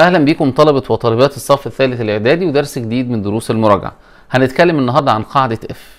اهلا بيكم طلبه وطالبات الصف الثالث الاعدادي ودرس جديد من دروس المراجعه هنتكلم النهارده عن قاعده اف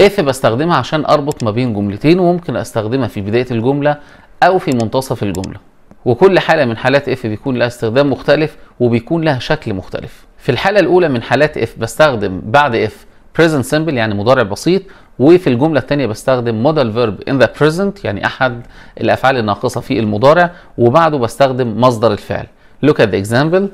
اف بستخدمها عشان اربط ما بين جملتين وممكن استخدمها في بدايه الجمله او في منتصف الجمله وكل حاله من حالات اف بيكون لها استخدام مختلف وبيكون لها شكل مختلف في الحاله الاولى من حالات اف بستخدم بعد اف present simple يعني مضارع بسيط وفي الجملة الثانية بستخدم modal verb in the present يعني أحد الأفعال الناقصة في المضارع وبعده بستخدم مصدر الفعل. Look at the example.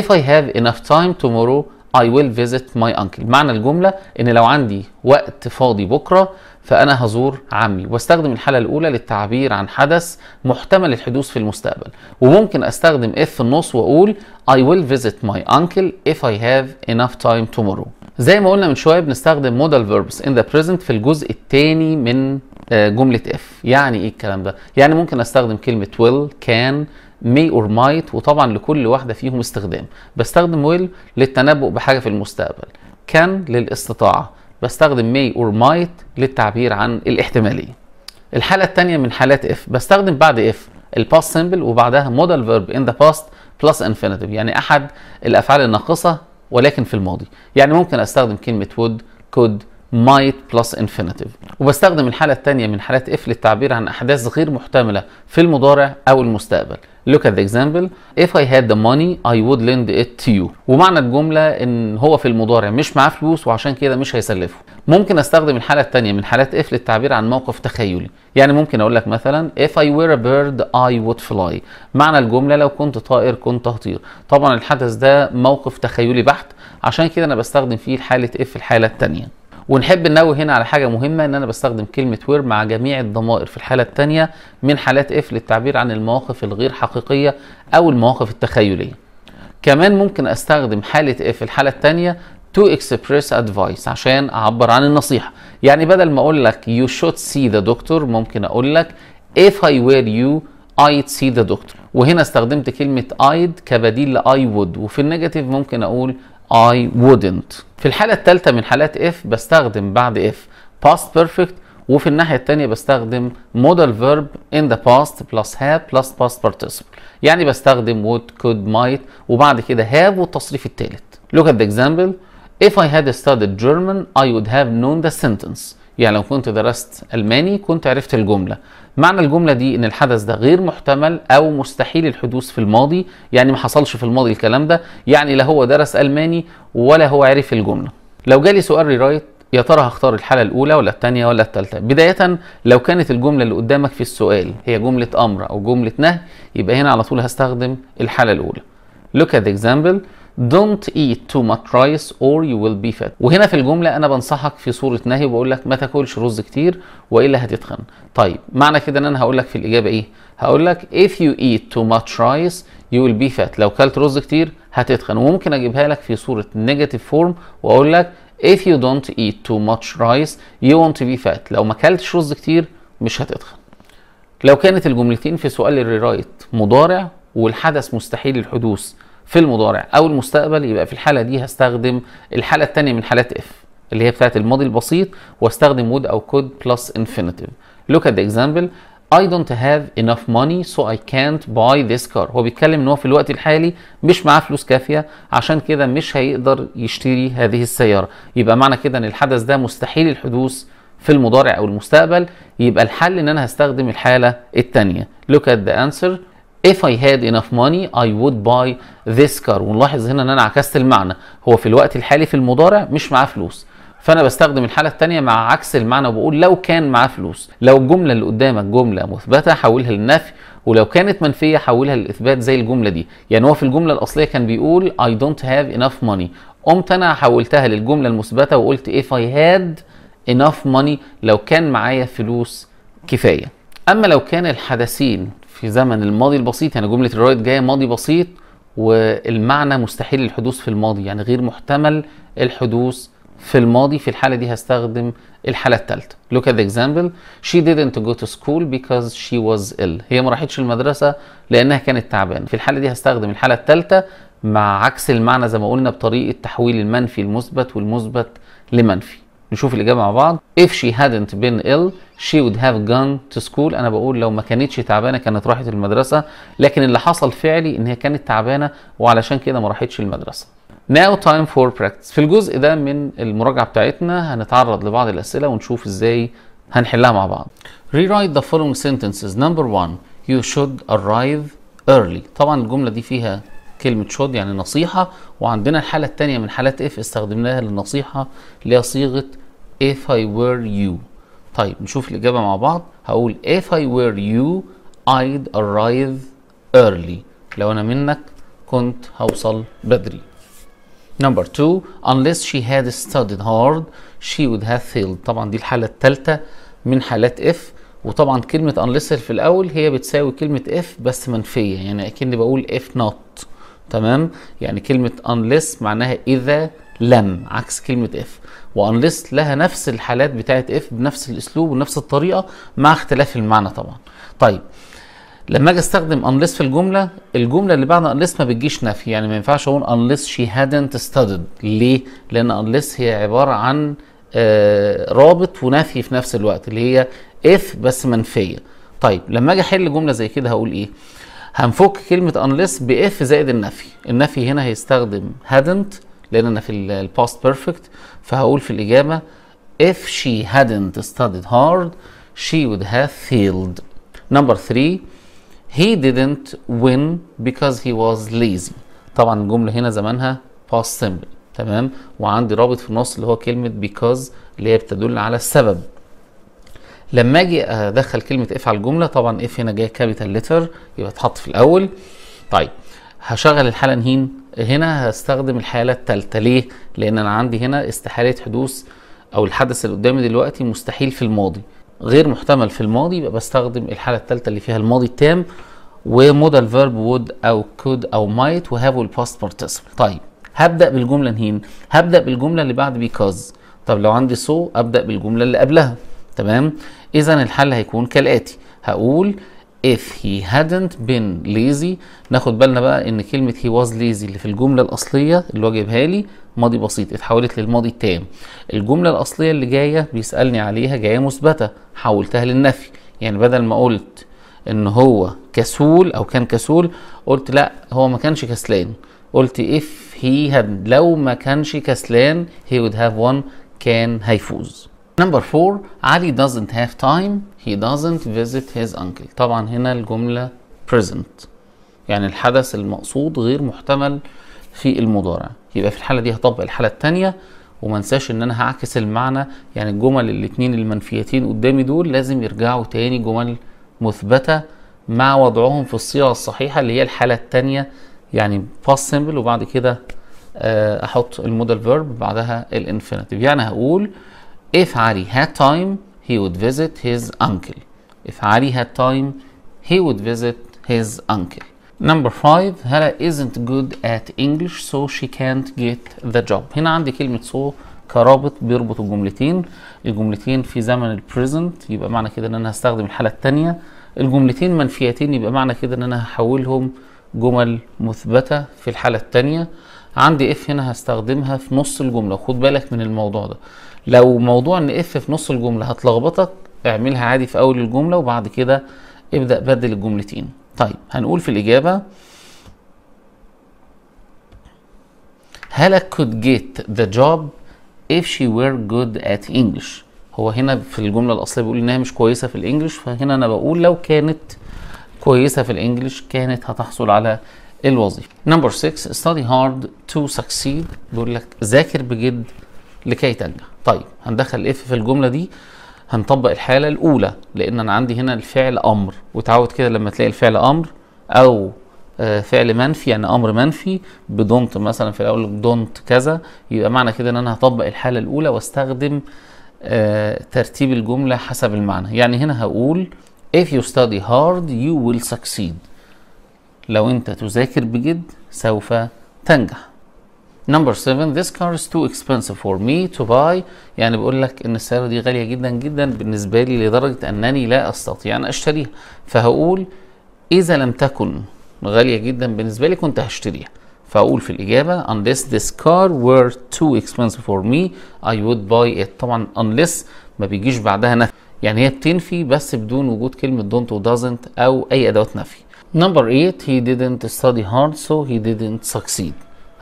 If I have enough time tomorrow I will visit my uncle. معنى الجملة إن لو عندي وقت فاضي بكرة فأنا هزور عمي واستخدم الحالة الأولى للتعبير عن حدث محتمل الحدوث في المستقبل وممكن أستخدم if في النص وأقول I will visit my uncle if I have enough time tomorrow زي ما قلنا من شوية بنستخدم modal verbs in the present في الجزء الثاني من آه، جملة if يعني إيه الكلام ده؟ يعني ممكن أستخدم كلمة will can may or might وطبعا لكل واحدة فيهم استخدام بستخدم will للتنبؤ بحاجة في المستقبل كان للاستطاعة بستخدم may or might للتعبير عن الاحتماليه الحاله الثانيه من حالات if بستخدم بعد if الباست سيمبل وبعدها مودال فيرب ان ذا باست بلس انفينيتيف يعني احد الافعال الناقصه ولكن في الماضي يعني ممكن استخدم كلمه would could might plus infinitive وبستخدم الحالة الثانية من حالات if للتعبير عن أحداث غير محتملة في المضارع أو المستقبل Look at the example If I had the money I would lend it to you ومعنى الجملة إن هو في المضارع مش معاه فلوس وعشان كده مش هيسلفه ممكن أستخدم الحالة الثانية من حالات if للتعبير عن موقف تخيلي يعني ممكن أقول لك مثلا If I were a bird I would fly معنى الجملة لو كنت طائر كنت هطير طبعا الحدث ده موقف تخيلي بحت عشان كده أنا بستخدم فيه حالة if الحالة الثانية ونحب ننوه هنا على حاجه مهمه ان انا بستخدم كلمه وير مع جميع الضمائر في الحاله الثانيه من حالات اف للتعبير عن المواقف الغير حقيقيه او المواقف التخيليه كمان ممكن استخدم حاله اف الحاله الثانيه تو اكسبريس ادفايس عشان اعبر عن النصيحه يعني بدل ما اقول لك يو شوت سي ذا دكتور ممكن اقول لك if I were you I'd see the doctor وهنا استخدمت كلمة I'd كبديل ل I would وفي النيجاتيف ممكن أقول I wouldn't في الحالة الثالثة من حالات if بستخدم بعد if past perfect وفي الناحية الثانية بستخدم modal verb in the past plus have plus past participle يعني بستخدم would could might وبعد كده have والتصريف الثالث Look at the example If I had studied German I would have known the sentence يعني لو كنت درست الماني كنت عرفت الجمله معنى الجمله دي ان الحدث ده غير محتمل او مستحيل الحدوث في الماضي يعني ما حصلش في الماضي الكلام ده يعني لا هو درس الماني ولا هو عرف الجمله لو جالي سؤال ريرايت يا ترى هختار الحالة الأولى ولا الثانية ولا الثالثة؟ بداية لو كانت الجملة اللي قدامك في السؤال هي جملة أمر أو جملة نهي يبقى هنا على طول هستخدم الحالة الأولى. Look at the example Don't eat too much rice or you will be fat. وهنا في الجملة أنا بنصحك في صورة نهي وبقول لك ما تاكلش رز كتير وإلا هتتخن. طيب معنى كده إن أنا هقول لك في الإجابة إيه؟ هقول لك if you eat too much rice you will be fat. لو كلت رز كتير هتتخن وممكن أجيبها لك في صورة نيجاتيف فورم وأقول لك if you don't eat too much rice you won't be fat. لو ما كلتش رز كتير مش هتتخن. لو كانت الجملتين في سؤال الريرايت مضارع والحدث مستحيل الحدوث في المضارع او المستقبل يبقى في الحاله دي هستخدم الحاله الثانيه من حالات اف اللي هي بتاعه الماضي البسيط واستخدم would او could plus infinitive look at the example I don't have enough money so I can't buy this car هو بيتكلم ان هو في الوقت الحالي مش معاه فلوس كافيه عشان كده مش هيقدر يشتري هذه السياره يبقى معنى كده ان الحدث ده مستحيل الحدوث في المضارع او المستقبل يبقى الحل ان انا هستخدم الحاله الثانيه look at the answer if I had enough money I would buy this car ونلاحظ هنا ان انا عكست المعنى هو في الوقت الحالي في المضارع مش معاه فلوس فانا بستخدم الحاله الثانيه مع عكس المعنى وبقول لو كان معاه فلوس لو الجمله اللي قدامك جمله مثبته حولها للنفي ولو كانت منفيه حولها للاثبات زي الجمله دي يعني هو في الجمله الاصليه كان بيقول I don't have enough money قمت انا حولتها للجمله المثبته وقلت if I had enough money لو كان معايا فلوس كفايه اما لو كان الحدثين في زمن الماضي البسيط يعني جمله الرايت جايه ماضي بسيط والمعنى مستحيل الحدوث في الماضي يعني غير محتمل الحدوث في الماضي في الحالة دي هستخدم الحالة الثالثة look at the example she didn't go to school because she was ill هي ما راحتش المدرسة لأنها كانت تعبانة في الحالة دي هستخدم الحالة الثالثة مع عكس المعنى زي ما قلنا بطريقة تحويل المنفي المثبت والمثبت لمنفي نشوف الإجابة مع بعض if she hadn't been ill she would have gone to school انا بقول لو ما كانتش تعبانه كانت راحت المدرسه لكن اللي حصل فعلي ان هي كانت تعبانه وعلشان كده ما راحتش المدرسه Now time for practice في الجزء ده من المراجعه بتاعتنا هنتعرض لبعض الاسئله ونشوف ازاي هنحلها مع بعض Rewrite the following sentences number one you should arrive early طبعا الجمله دي فيها كلمة should يعني نصيحة وعندنا الحالة الثانية من حالات اف استخدمناها للنصيحة اللي هي صيغة if I were you طيب نشوف الإجابة مع بعض هقول if I were you I'd arrive early لو أنا منك كنت هوصل بدري Number two, unless she had studied hard, she would have failed. طبعا دي الحالة الثالثة من حالات if وطبعا كلمة unless في الأول هي بتساوي كلمة if بس منفية يعني أكني بقول if not تمام يعني كلمة unless معناها إذا لم عكس كلمه اف وانليست لها نفس الحالات بتاعت اف بنفس الاسلوب ونفس الطريقه مع اختلاف المعنى طبعا طيب لما اجي استخدم انليس في الجمله الجمله اللي بعد انليس ما بتجيش نفي يعني ما ينفعش اقول انليس شي هادنت ستادد ليه لان انليس هي عباره عن آه، رابط ونفي في نفس الوقت اللي هي اف بس منفيه طيب لما اجي احل جمله زي كده هقول ايه هنفك كلمه انليس باف زائد النفي النفي هنا هيستخدم هادنت لان انا في الباست بيرفكت فهقول في الاجابه if she hadn't studied hard she would have failed number 3 he didn't win because he was lazy طبعا الجمله هنا زمانها past simple تمام وعندي رابط في النص اللي هو كلمه because اللي هي بتدل على السبب لما اجي ادخل كلمه اف على الجمله طبعا اف هنا جايه كابيتال لتر يبقى اتحط في الاول طيب هشغل الحاله نهين هنا هستخدم الحاله الثالثه ليه لان انا عندي هنا استحاله حدوث او الحدث اللي قدامي دلوقتي مستحيل في الماضي غير محتمل في الماضي يبقى بستخدم الحاله الثالثه اللي فيها الماضي التام ومودال فيرب وود او كود او مايت وهاف والباست بارتيسيبل طيب هبدا بالجمله نهين هبدا بالجمله اللي بعد بيكاز طب لو عندي سو ابدا بالجمله اللي قبلها تمام اذا الحل هيكون كالاتي هقول if he hadn't been lazy ناخد بالنا بقى ان كلمه he was lazy اللي في الجمله الاصليه اللي هو جايبها لي ماضي بسيط اتحولت للماضي التام الجمله الاصليه اللي جايه بيسالني عليها جايه مثبته حولتها للنفي يعني بدل ما قلت ان هو كسول او كان كسول قلت لا هو ما كانش كسلان قلت if he had لو ما كانش كسلان he would have won كان هيفوز Number 4 علي doesn't have time he doesn't visit his uncle طبعا هنا الجملة present يعني الحدث المقصود غير محتمل في المضارع يبقى في الحالة دي هطبق الحالة التانية وما انساش ان انا هعكس المعنى يعني الجمل الاتنين المنفيتين قدامي دول لازم يرجعوا تاني جمل مثبتة مع وضعهم في الصيغة الصحيحة اللي هي الحالة التانية يعني past simple وبعد كده آه، احط المودال فيرب بعدها الانفينيتيف يعني هقول If Ali had time, he would visit his uncle. If Ali had time, he would visit his uncle. Number five, Hala isn't good at English so she can't get the job. هنا عندي كلمة so كرابط بيربط الجملتين الجملتين في زمن البريزنت يبقى معنى كده ان انا هستخدم الحالة التانية الجملتين منفيتين يبقى معنى كده ان انا هحولهم جمل مثبتة في الحالة التانية عندي اف هنا هستخدمها في نص الجمله خد بالك من الموضوع ده لو موضوع ان اف في نص الجمله هتلخبطك اعملها عادي في اول الجمله وبعد كده ابدا بدل الجملتين طيب هنقول في الاجابه هلا could get the job if she were good at English هو هنا في الجملة الأصلية بيقول إنها مش كويسة في الإنجليش فهنا أنا بقول لو كانت كويسة في الإنجليش كانت هتحصل على الوظيفه نمبر 6 study hard to succeed بيقول لك ذاكر بجد لكي تنجح طيب هندخل الاف في الجمله دي هنطبق الحاله الاولى لان انا عندي هنا الفعل امر وتعود كده لما تلاقي الفعل امر او آه، فعل منفي يعني امر منفي بدونت مثلا في الاول دونت كذا يبقى معنى كده ان انا هطبق الحاله الاولى واستخدم آه، ترتيب الجمله حسب المعنى يعني هنا هقول if you study hard you will succeed لو انت تذاكر بجد سوف تنجح Number 7 this car is too expensive for me to buy يعني بيقول لك ان السيارة دي غالية جدا جدا بالنسبة لي لدرجة انني لا استطيع ان اشتريها فهقول اذا لم تكن غالية جدا بالنسبة لي كنت هشتريها فاقول في الاجابة unless this car were too expensive for me I would buy it طبعا unless ما بيجيش بعدها نفي يعني هي بتنفي بس بدون وجود كلمة don't و doesn't او اي ادوات نفي Number 8 he didn't study hard so he didn't succeed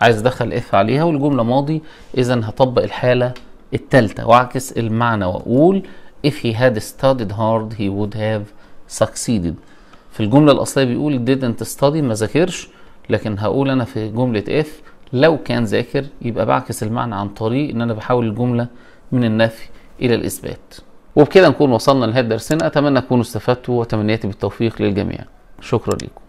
عايز ادخل اف عليها والجملة ماضي اذا هطبق الحالة التالتة واعكس المعنى واقول if he had studied hard he would have succeeded في الجملة الأصلية بيقول didn't study ما ذاكرش لكن هقول أنا في جملة اف لو كان ذاكر يبقى بعكس المعنى عن طريق إن أنا بحول الجملة من النفي إلى الإثبات وبكده نكون وصلنا لهذا درسنا أتمنى تكونوا استفدتوا وتمنياتي بالتوفيق للجميع شكرا لكم